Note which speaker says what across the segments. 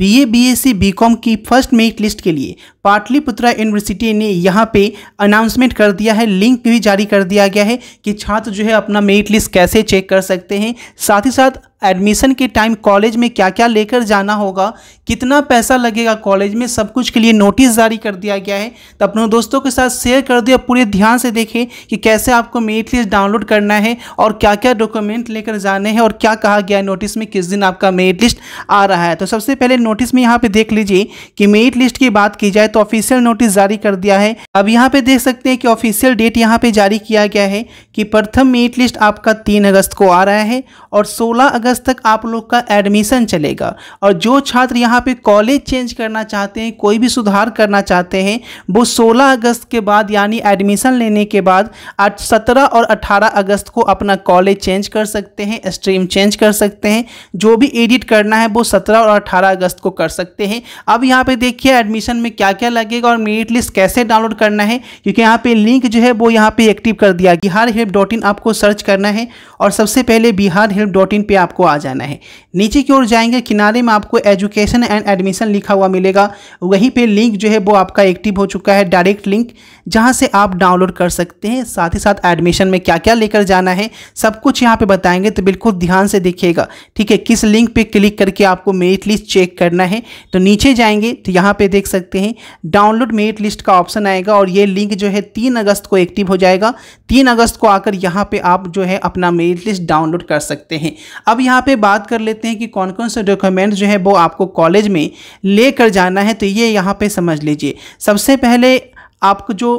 Speaker 1: BA BSc BCom की first merit list के लिए पाटलिपुत्रा यूनिवर्सिटी ने यहाँ पे अनाउंसमेंट कर दिया है लिंक भी जारी कर दिया गया है कि छात्र जो है अपना मेरिट लिस्ट कैसे चेक कर सकते हैं साथ ही साथ एडमिशन के टाइम कॉलेज में क्या क्या लेकर जाना होगा कितना पैसा लगेगा कॉलेज में सब कुछ के लिए नोटिस जारी कर दिया गया है तो अपने दोस्तों के साथ शेयर कर दिया पूरे ध्यान से देखें कि कैसे आपको मेरिट लिस्ट डाउनलोड करना है और क्या क्या डॉक्यूमेंट लेकर जाने हैं और क्या कहा गया है नोटिस में किस दिन आपका मेरिट लिस्ट आ रहा है तो सबसे पहले नोटिस में यहाँ पर देख लीजिए कि मेरिट लिस्ट की बात की जाए तो ऑफिशियल नोटिस जारी कर दिया है अब यहाँ पर देख सकते हैं कि ऑफिशियल डेट यहाँ पर जारी किया गया है कि प्रथम मेरिट लिस्ट आपका तीन अगस्त को आ रहा है और सोलह अगस्त अगस्त तक आप लोग का एडमिशन चलेगा और जो छात्र यहाँ पे कॉलेज चेंज करना चाहते हैं कोई भी सुधार करना चाहते हैं वो 16 अगस्त के बाद यानी एडमिशन लेने के बाद 17 और 18 अगस्त को अपना कॉलेज चेंज कर सकते हैं स्ट्रीम चेंज कर सकते हैं जो भी एडिट करना है वो 17 और 18 अगस्त को कर सकते हैं अब यहाँ पे देखिए एडमिशन में क्या क्या लगेगा और मेरिट लिस्ट कैसे डाउनलोड करना है क्योंकि यहाँ पे लिंक जो है वो यहाँ पे एक्टिव कर दिया बिहार हेल्प डॉट इन आपको सर्च करना है और सबसे पहले बिहार हेल्प डॉट इन पर आपको आपको आ जाना है नीचे की ओर जाएंगे किनारे में आपको एजुकेशन एंड एडमिशन लिखा हुआ मिलेगा वहीं पे लिंक जो है वो आपका एक्टिव हो चुका है डायरेक्ट लिंक जहां से आप डाउनलोड कर सकते हैं साथ ही साथ एडमिशन में क्या क्या लेकर जाना है सब कुछ यहाँ पर बताएंगे तो बिल्कुल ध्यान से देखिएगा ठीक है किस लिंक पर क्लिक करके आपको मेरिट लिस्ट चेक करना है तो नीचे जाएंगे तो यहाँ पर देख सकते हैं डाउनलोड मेरिट लिस्ट का ऑप्शन आएगा और ये लिंक जो है तीन अगस्त को एक्टिव हो जाएगा तीन अगस्त को आकर यहाँ पे आप जो है अपना मेरिट लिस्ट डाउनलोड कर सकते हैं अब यहाँ यहाँ पे बात कर लेते हैं कि कौन कौन से डॉक्यूमेंट्स जो है वो आपको कॉलेज में लेकर जाना है तो ये यहाँ पे समझ लीजिए सबसे पहले आपको जो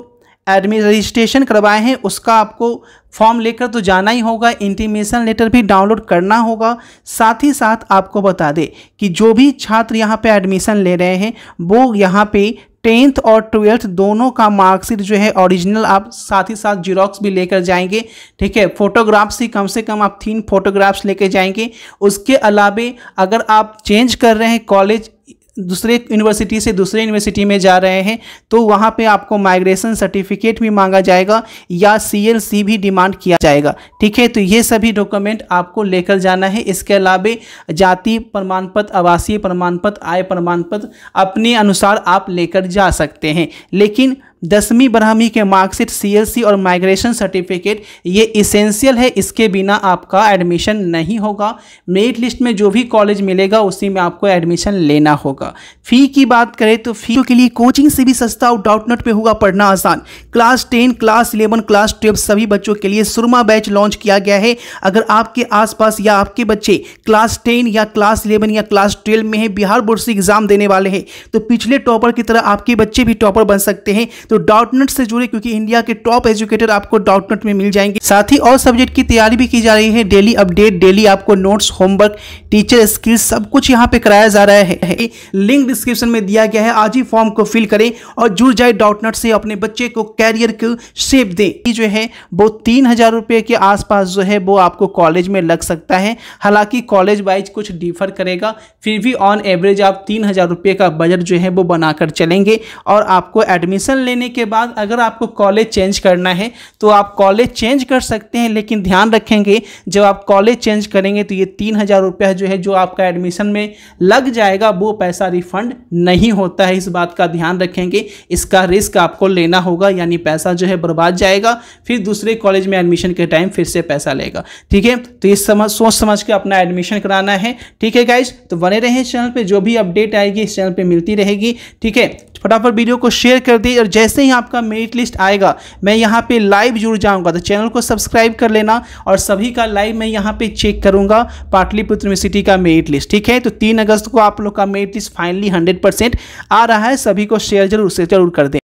Speaker 1: एडमिट रजिस्ट्रेशन करवाए हैं उसका आपको फॉर्म लेकर तो जाना ही होगा इंटीमेशन लेटर भी डाउनलोड करना होगा साथ ही साथ आपको बता दें कि जो भी छात्र यहाँ पे एडमिशन ले रहे हैं वो यहाँ पे टेंथ और ट्वेल्थ दोनों का मार्कशीट जो है ओरिजिनल आप साथ ही साथ जीरोक्स भी लेकर जाएंगे ठीक है फोटोग्राफ्स ही कम से कम आप तीन फोटोग्राफ्स लेकर जाएंगे उसके अलावे अगर आप चेंज कर रहे हैं कॉलेज दूसरे यूनिवर्सिटी से दूसरे यूनिवर्सिटी में जा रहे हैं तो वहाँ पे आपको माइग्रेशन सर्टिफिकेट भी मांगा जाएगा या सी भी डिमांड किया जाएगा ठीक है तो ये सभी डॉक्यूमेंट आपको लेकर जाना है इसके अलावा जाति प्रमाण पत्र आवासीय प्रमाण पत्र आय प्रमाण पत्र अपने अनुसार आप लेकर जा सकते हैं लेकिन दसवीं बारहवीं के मार्कशीट सीएलसी और माइग्रेशन सर्टिफिकेट ये इसेंशियल है इसके बिना आपका एडमिशन नहीं होगा मेरिट लिस्ट में जो भी कॉलेज मिलेगा उसी में आपको एडमिशन लेना होगा फ़ी की बात करें तो फ़ी के लिए कोचिंग से भी सस्ता और डाउट नोट पर होगा पढ़ना आसान class ten class eleven class twelve सभी बच्चों के लिए सुरमा बैच लॉन्च किया गया है अगर आपके आसपास या आपके बच्चे क्लास टेन या क्लास इलेवन या क्लास ट्वेल्व में है बिहार बोर्ड से एग्ज़ाम देने वाले हैं तो पिछले टॉपर की तरह आपके बच्चे भी टॉपर बन सकते हैं तो डॉटनेट से जुड़े क्योंकि इंडिया के टॉप एजुकेटर आपको डॉटनेट में मिल जाएंगे साथ ही और सब्जेक्ट की तैयारी भी की जा रही है डेली अपडेट डेली आपको नोट्स होमवर्क टीचर स्किल्स सब कुछ यहाँ पे कराया जा रहा है लिंक डिस्क्रिप्शन में दिया गया है आज ही फॉर्म को फिल करें और जुड़ जाए डॉटनेट से अपने बच्चे को कैरियर को शेप दें जो है वो तीन हजार रुपये के आसपास जो है वो आपको कॉलेज में लग सकता है हालांकि कॉलेज वाइज कुछ डिफर करेगा फिर भी ऑन एवरेज आप तीन हजार रुपये का बजट जो है वो बनाकर चलेंगे और आपको एडमिशन लेने लेने के बाद अगर आपको कॉलेज चेंज करना है तो आप कॉलेज चेंज कर सकते हैं लेकिन ध्यान रखेंगे जब आप कॉलेज चेंज करेंगे तो ये तीन हज़ार रुपया जो है जो आपका एडमिशन में लग जाएगा वो पैसा रिफंड नहीं होता है इस बात का ध्यान रखेंगे इसका रिस्क आपको लेना होगा यानी पैसा जो है बर्बाद जाएगा फिर दूसरे कॉलेज में एडमिशन के टाइम फिर से पैसा लेगा ठीक है तो इस समझ सोच समझ के अपना एडमिशन कराना है ठीक है गाइज तो बने रहें चैनल पर जो भी अपडेट आएगी इस चैनल पर मिलती रहेगी ठीक है फटाफट वीडियो को शेयर कर दे और जैसे ही आपका मेरिट लिस्ट आएगा मैं यहाँ पे लाइव जुड़ जाऊँगा तो चैनल को सब्सक्राइब कर लेना और सभी का लाइव मैं यहाँ पे चेक करूँगा पाटलिपुत्र यूनिवर्सिटी का मेरिट लिस्ट ठीक है तो तीन अगस्त को आप लोग का मेरिट लिस्ट फाइनली हंड्रेड आ रहा है सभी को शेयर जरूर से जरूर कर दें